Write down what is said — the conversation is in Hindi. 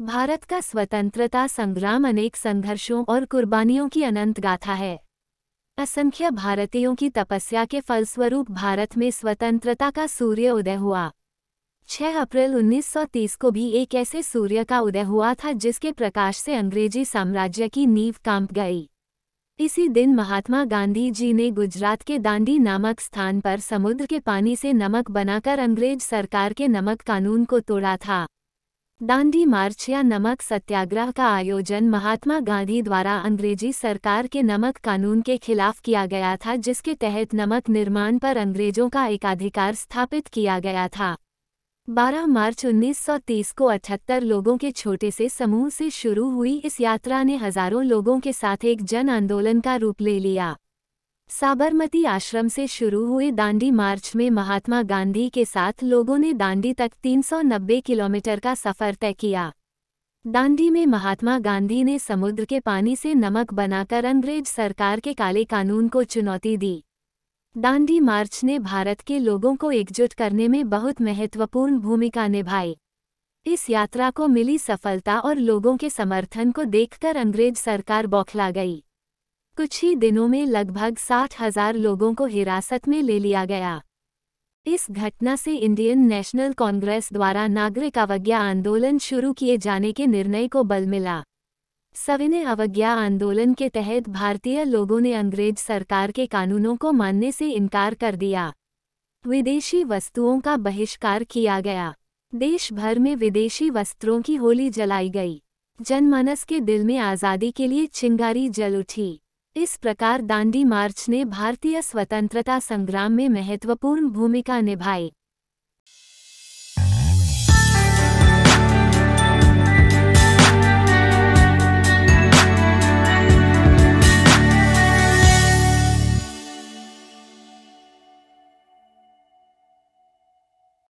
भारत का स्वतंत्रता संग्राम अनेक संघर्षों और कुर्बानियों की अनंत गाथा है असंख्य भारतीयों की तपस्या के फलस्वरूप भारत में स्वतंत्रता का सूर्य उदय हुआ 6 अप्रैल 1930 को भी एक ऐसे सूर्य का उदय हुआ था जिसके प्रकाश से अंग्रेजी साम्राज्य की नींव कांप गई इसी दिन महात्मा गांधी जी ने गुजरात के दांडी नामक स्थान पर समुद्र के पानी से नमक बनाकर अंग्रेज सरकार के नमक कानून को तोड़ा था दांडी मार्च या नमक सत्याग्रह का आयोजन महात्मा गांधी द्वारा अंग्रेजी सरकार के नमक कानून के खिलाफ किया गया था जिसके तहत नमक निर्माण पर अंग्रेजों का एकाधिकार स्थापित किया गया था 12 मार्च 1930 को 78 लोगों के छोटे से समूह से शुरू हुई इस यात्रा ने हजारों लोगों के साथ एक जन आंदोलन का रूप ले लिया साबरमती आश्रम से शुरू हुए दांडी मार्च में महात्मा गांधी के साथ लोगों ने दांडी तक 390 किलोमीटर का सफर तय किया दांडी में महात्मा गांधी ने समुद्र के पानी से नमक बनाकर अंग्रेज सरकार के काले कानून को चुनौती दी दांडी मार्च ने भारत के लोगों को एकजुट करने में बहुत महत्वपूर्ण भूमिका निभाई इस यात्रा को मिली सफलता और लोगों के समर्थन को देखकर अंग्रेज सरकार बौखला गई कुछ ही दिनों में लगभग साठ हजार लोगों को हिरासत में ले लिया गया इस घटना से इंडियन नेशनल कांग्रेस द्वारा नागरिक अवज्ञा आंदोलन शुरू किए जाने के निर्णय को बल मिला सविनय अवज्ञा आंदोलन के तहत भारतीय लोगों ने अंग्रेज सरकार के कानूनों को मानने से इनकार कर दिया विदेशी वस्तुओं का बहिष्कार किया गया देश भर में विदेशी वस्त्रों की होली जलाई गई जनमानस के दिल में आज़ादी के लिए चिंगारी जल उठी इस प्रकार दांडी मार्च ने भारतीय स्वतंत्रता संग्राम में महत्वपूर्ण भूमिका निभाई